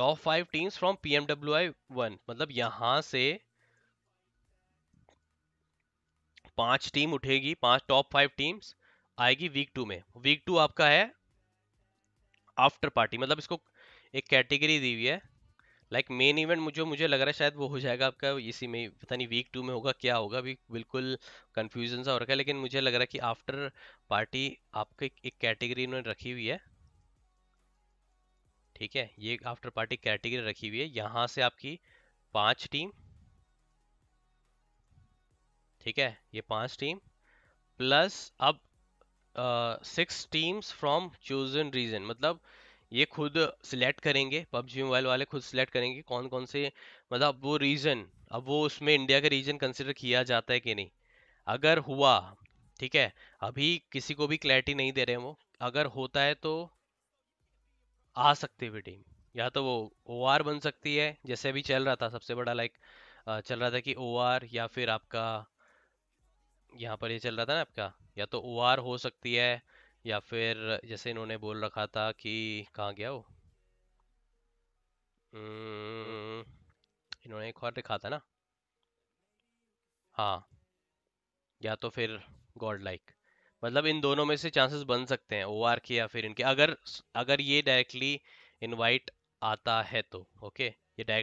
top five teams from PMW I one मतलब यहां से पांच टीम उठेगी पांच टॉप फाइव टीम्स आएगी वीक टू में वीक टू आपका है आफ्टर पार्टी मतलब इसको एक कैटेगरी दी हुई है लाइक मेन इवेंट जो मुझे लग रहा है शायद वो हो जाएगा आपका इसी में पता नहीं वीक टू में होगा क्या होगा अभी बिल्कुल कन्फ्यूजन सा हो रखा है लेकिन मुझे लग रहा है कि आफ्टर पार्टी आपके एक कैटेगरी इन्होंने रखी हुई है ठीक है ये आफ्टर पार्टी कैटेगरी रखी हुई है यहां से आपकी पांच टीम ठीक है ये पांच टीम प्लस अब six teams from chosen region मतलब ये खुद सिलेक्ट करेंगे पबजी मोबाइल वाले खुद सिलेक्ट करेंगे कौन कौन से मतलब वो रीजन अब वो उसमें इंडिया का रीजन कंसिडर किया जाता है कि नहीं अगर हुआ ठीक है अभी किसी को भी क्लैरिटी नहीं दे रहे हैं वो अगर होता है तो आ सकती भी टीम या तो वो ओ आर बन सकती है जैसे अभी चल रहा था सबसे बड़ा लाइक चल रहा था कि ओ आर या फिर आपका यहाँ पर ये चल रहा था ना आपका या तो ओ आर हो सकती है या फिर जैसे इन्होंने बोल रखा था कि कहाँ गया वो इन्होंने एक और दिखा था ना हाँ या तो फिर गॉड लाइक मतलब इन दोनों में से चांसेस बन सकते हैं ओ के या फिर इनके अगर अगर ये डायरेक्टली इनवाइट आता है तो ओके ये डायरेक्ट